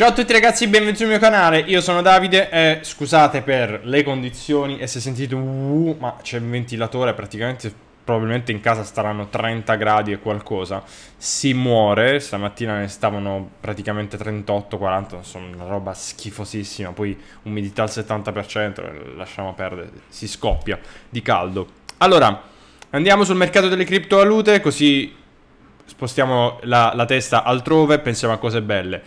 Ciao a tutti ragazzi, benvenuti sul mio canale, io sono Davide e eh, scusate per le condizioni e se sentite uh, ma c'è un ventilatore praticamente probabilmente in casa staranno 30 gradi e qualcosa si muore, stamattina ne stavano praticamente 38-40 insomma una roba schifosissima poi umidità al 70% eh, lasciamo perdere, si scoppia di caldo allora andiamo sul mercato delle criptovalute così spostiamo la, la testa altrove e pensiamo a cose belle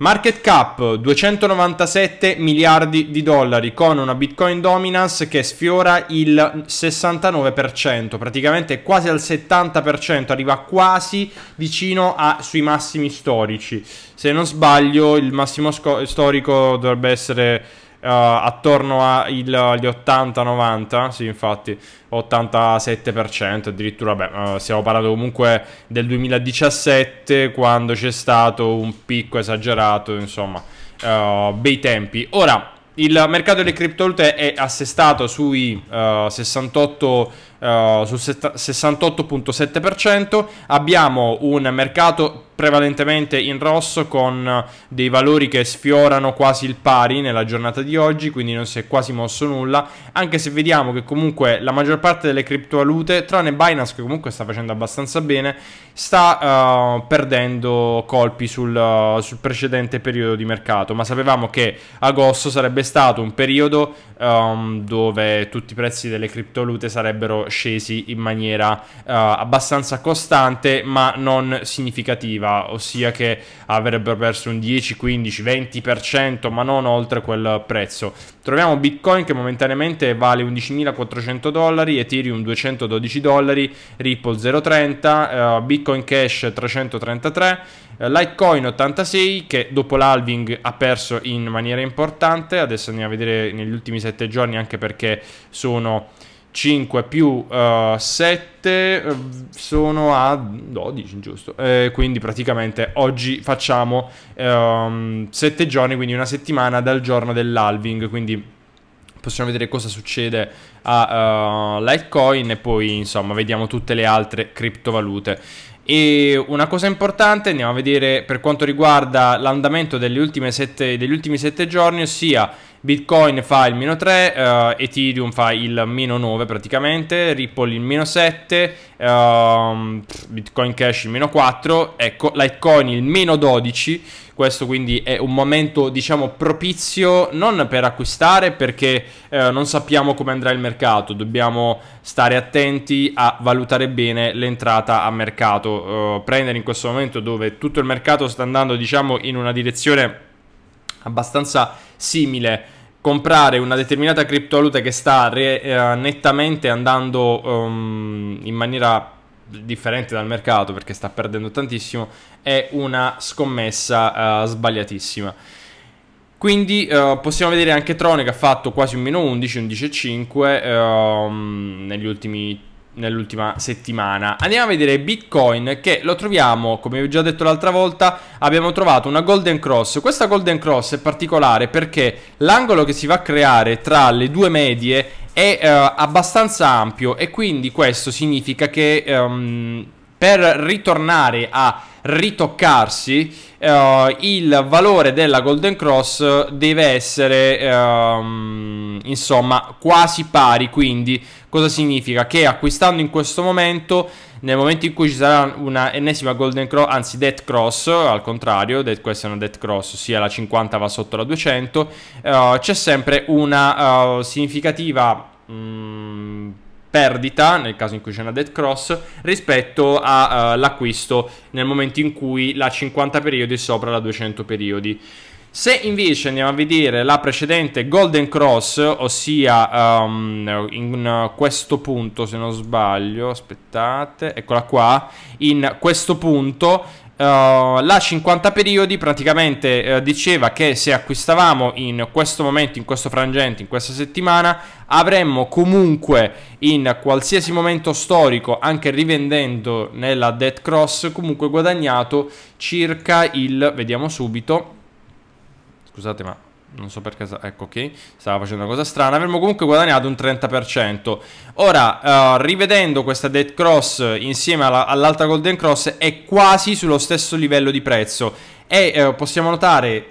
Market cap 297 miliardi di dollari con una Bitcoin dominance che sfiora il 69%, praticamente quasi al 70%, arriva quasi vicino a, sui massimi storici. Se non sbaglio il massimo storico dovrebbe essere Uh, attorno agli 80-90, sì infatti 87% addirittura, beh, uh, stiamo parlando comunque del 2017 quando c'è stato un picco esagerato, insomma, uh, bei tempi. Ora, il mercato delle criptovalute è assestato sui 68 Uh, eh, su 68.7%, abbiamo un mercato prevalentemente in rosso con eh, dei valori che sfiorano quasi il pari nella giornata di oggi, quindi non si è quasi mosso nulla, anche se vediamo che comunque la maggior parte delle criptovalute, tranne Binance che comunque sta facendo abbastanza bene, sta uh, perdendo colpi sul, uh, sul, precedente periodo di mercato, ma sapevamo che agosto sarebbe stato un periodo um, dove tutti i prezzi delle criptovalute sarebbero scesi in maniera uh, abbastanza costante ma non significativa, ossia che avrebbero perso un 10, 15, 20% ma non oltre quel prezzo. Troviamo Bitcoin che momentaneamente vale 11.400 dollari, Ethereum 212 dollari, Ripple 0,30, uh, Bitcoin Cash 333, uh, Litecoin 86 che dopo l'halving ha perso in maniera importante, adesso andiamo a vedere negli ultimi 7 7 giorni anche perché sono 5 più uh, eh, 7 eh, sono a 12 giusto eh, quindi praticamente oggi facciamo um, ehm, 7 giorni quindi una settimana dal giorno dell'alving quindi possiamo vedere cosa succede a uh, Litecoin e poi insomma vediamo tutte le altre criptovalute e una cosa importante andiamo a vedere per quanto riguarda l'andamento degli ultimi 7 giorni ossia Bitcoin fa il meno 3, uh, eh, Ethereum fa il meno 9 praticamente, Ripple il meno 7, uh, ehm, Bitcoin Cash il meno 4, ecco, Litecoin il meno 12, questo quindi è un momento diciamo propizio non per acquistare perché eh, non sappiamo come andrà il mercato, dobbiamo stare attenti a valutare bene l'entrata a mercato, uh, prendere in questo momento dove tutto il mercato sta andando diciamo in una direzione abbastanza simile comprare una determinata criptovaluta che sta re, eh, nettamente andando um, in maniera differente dal mercato perché sta perdendo tantissimo è una scommessa eh, sbagliatissima. Quindi eh, possiamo vedere anche Tron che ha fatto quasi un meno 11, 11,5 ehm, negli ultimi nell'ultima settimana. Andiamo a vedere Bitcoin che lo troviamo, come vi ho già detto l'altra volta, abbiamo trovato una Golden Cross. Questa Golden Cross è particolare perché l'angolo che si va a creare tra le due medie è eh, abbastanza ampio e quindi questo significa che... Ehm, per ritornare a ritoccarsi eh, il valore della Golden Cross deve essere ehm, insomma quasi pari quindi cosa significa? che acquistando in questo momento nel momento in cui ci sarà una ennesima Golden Cross anzi Death Cross al contrario death, questa è una Death Cross ossia la 50 va sotto la 200 eh, c'è sempre una uh, significativa mh, mm, perdita, nel caso in cui c'è una dead cross, rispetto all'acquisto eh, uh, nel momento in cui la 50 periodi è sopra la 200 periodi. Se invece andiamo a vedere la precedente Golden Cross, ossia um, in questo punto, se non sbaglio, aspettate, eccola qua, in questo punto eh, la 50 periodi praticamente uh, diceva che se acquistavamo in questo momento, in questo frangente, in questa settimana, avremmo comunque in qualsiasi momento storico, anche rivendendo nella dead cross, comunque guadagnato circa il, vediamo subito, scusate ma non so perché, ecco ok, stava facendo una cosa strana, avremmo comunque guadagnato un 30%. Ora, uh, rivedendo questa Dead Cross insieme all'altra Golden Cross è quasi sullo stesso livello di prezzo e uh, possiamo notare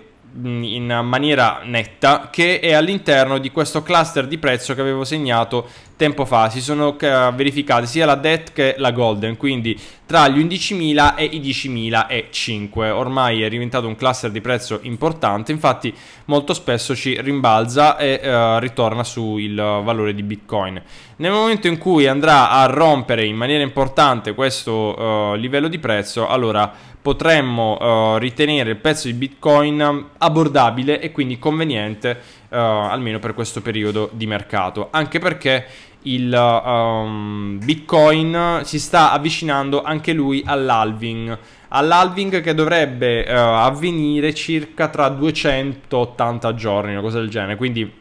mm, in maniera netta che è all'interno di questo cluster di prezzo che avevo segnato tempo fa si sono eh, verificate sia la DET che la Golden, quindi tra gli 11.000 e i 10.005. Ormai è diventato un cluster di prezzo importante, infatti molto spesso ci rimbalza e eh, ritorna sul valore di Bitcoin. Nel momento in cui andrà a rompere in maniera importante questo eh, livello di prezzo, allora potremmo eh, ritenere il prezzo di Bitcoin mm, abbordabile e quindi conveniente uh, almeno per questo periodo di mercato, anche perché il um, Bitcoin si sta avvicinando anche lui all'alving, all'alving che dovrebbe uh, avvenire circa tra 280 giorni, una cosa del genere, quindi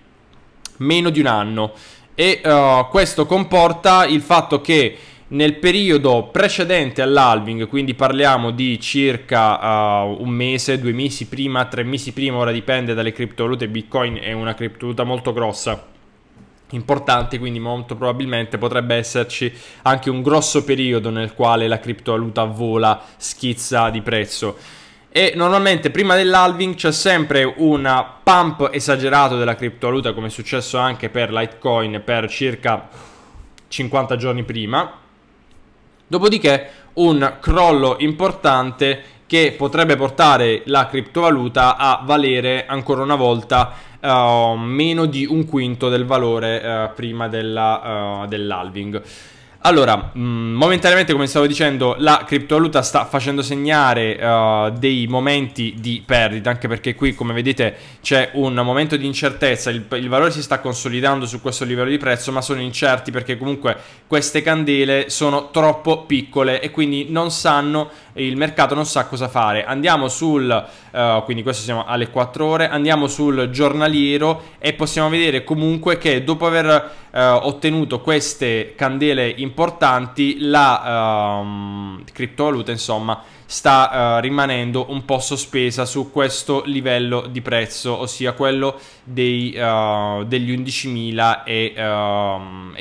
meno di un anno. E uh, questo comporta il fatto che nel periodo precedente all'alving, quindi parliamo di circa uh, un mese, due mesi prima, tre mesi prima, ora dipende dalle criptovalute, Bitcoin è una criptovaluta molto grossa Importante, quindi molto probabilmente potrebbe esserci anche un grosso periodo nel quale la criptovaluta vola, schizza di prezzo. E normalmente prima dell'alving c'è sempre un pump esagerato della criptovaluta, come è successo anche per Litecoin per circa 50 giorni prima Dopodiché un crollo importante che potrebbe portare la criptovaluta a valere ancora una volta uh, meno di un quinto del valore uh, prima della, uh, dell'halving. Allora, mm, momentaneamente, come stavo dicendo, la criptovaluta sta facendo segnare uh, dei momenti di perdita, anche perché qui, come vedete, c'è un momento di incertezza, il, il, valore si sta consolidando su questo livello di prezzo, ma sono incerti perché comunque queste candele sono troppo piccole e quindi non sanno il mercato non sa cosa fare. Andiamo sul, uh, quindi questo siamo alle 4 ore, andiamo sul giornaliero e possiamo vedere comunque che dopo aver uh, ottenuto queste candele importanti, la uh, criptovaluta insomma sta uh, rimanendo un po' sospesa su questo livello di prezzo, ossia quello dei, uh, degli 11.500,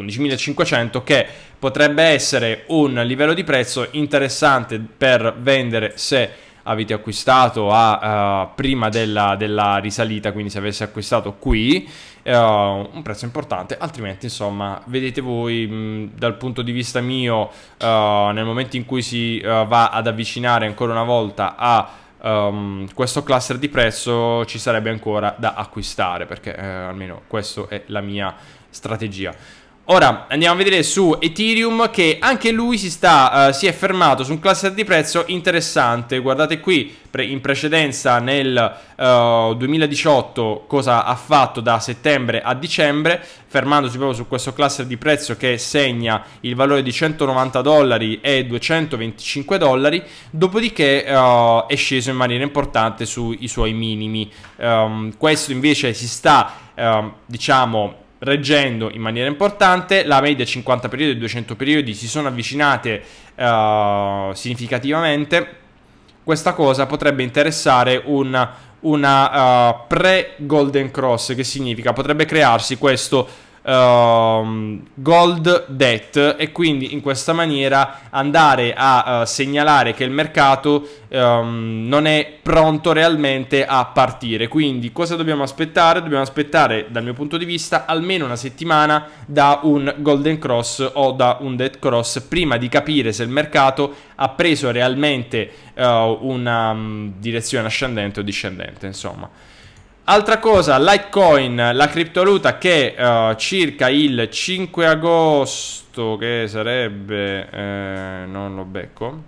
11.500 ehm, che potrebbe essere un livello di prezzo interessante per vendere se avete acquistato a, uh, prima della, della risalita, quindi se avesse acquistato qui eh, un prezzo importante, altrimenti insomma vedete voi mh, dal punto di vista mio eh, nel momento in cui si eh, va ad avvicinare ancora una volta a Um, questo cluster di prezzo ci sarebbe ancora da acquistare perché eh, almeno questa è la mia strategia. Ora andiamo a vedere su Ethereum che anche lui si, sta, uh, si è fermato su un cluster di prezzo interessante. Guardate qui pre in precedenza nel uh, eh, 2018 cosa ha fatto da settembre a dicembre, fermandosi proprio su questo cluster di prezzo che segna il valore di 190 dollari e 225 dollari, dopodiché uh, è sceso in maniera importante sui suoi minimi. Um, questo invece si sta, ehm, diciamo, reggendo in maniera importante, la media 50 periodi e 200 periodi si sono avvicinate uh, significativamente, questa cosa potrebbe interessare un, una uh, pre-golden cross, che significa potrebbe crearsi questo Uh, gold debt e quindi in questa maniera andare a uh, segnalare che il mercato um, non è pronto realmente a partire quindi cosa dobbiamo aspettare dobbiamo aspettare dal mio punto di vista almeno una settimana da un golden cross o da un debt cross prima di capire se il mercato ha preso realmente uh, una um, direzione ascendente o discendente insomma Altra cosa, Litecoin, la criptovaluta che uh, circa il 5 agosto, che sarebbe... Eh, non lo becco,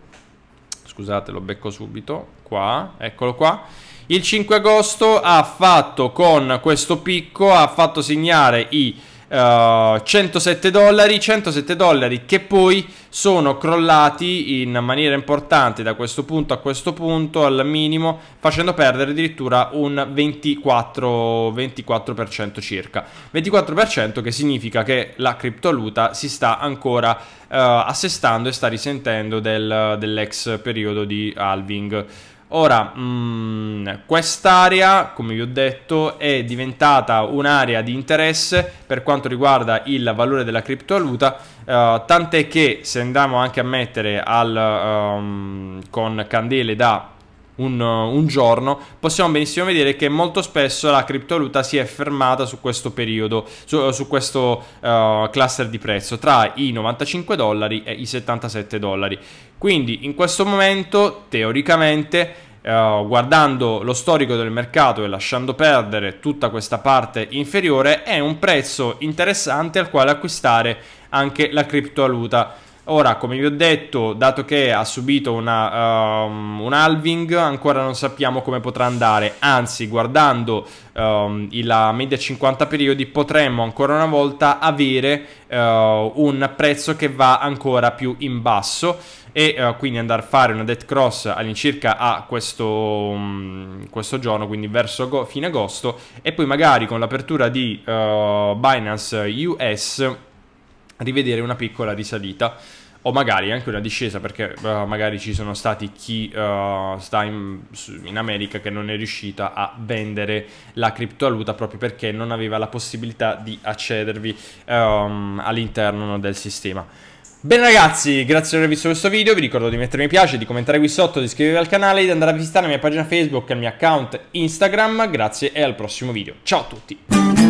scusate, lo becco subito, qua, eccolo qua. Il 5 agosto ha fatto con questo picco, ha fatto segnare i 107 eh, dollari, 107 dollari che poi sono crollati in maniera importante da questo punto a questo punto al minimo, facendo perdere addirittura un 24, 24% circa. 24% che significa che la criptovaluta si sta ancora uh, assestando e sta risentendo del, dell'ex periodo di halving. Ora, mm, quest'area, come vi ho detto, è diventata un'area di interesse per quanto riguarda il valore della criptovaluta, eh, tant'è che se andiamo anche a mettere al, um, con candele da un, uh, un giorno, possiamo benissimo vedere che molto spesso la criptovaluta si è fermata su questo periodo, su, uh, su questo uh, cluster di prezzo tra i 95 dollari e i 77 dollari. Quindi in questo momento teoricamente Uh, guardando lo storico del mercato e lasciando perdere tutta questa parte inferiore, è un prezzo interessante al quale acquistare anche la criptovaluta. Ora, come vi ho detto, dato che ha subito una, um, un halving, ancora non sappiamo come potrà andare. Anzi, guardando um, la media 50 periodi, potremmo ancora una volta avere uh, un prezzo che va ancora più in basso e uh, quindi andare a fare una dead cross all'incirca a questo, um, questo, giorno, quindi verso fine agosto, e poi magari con l'apertura di uh, Binance US rivedere una piccola risalita o magari anche una discesa perché uh, magari ci sono stati chi uh, sta in, in, America che non è riuscita a vendere la criptovaluta proprio perché non aveva la possibilità di accedervi um, all'interno del sistema. Bene ragazzi, grazie per aver visto questo video, vi ricordo di mettere mi piace, di commentare qui sotto, di iscrivervi al canale, di andare a visitare la mia pagina Facebook, e il mio account Instagram, grazie e al prossimo video. Ciao a tutti!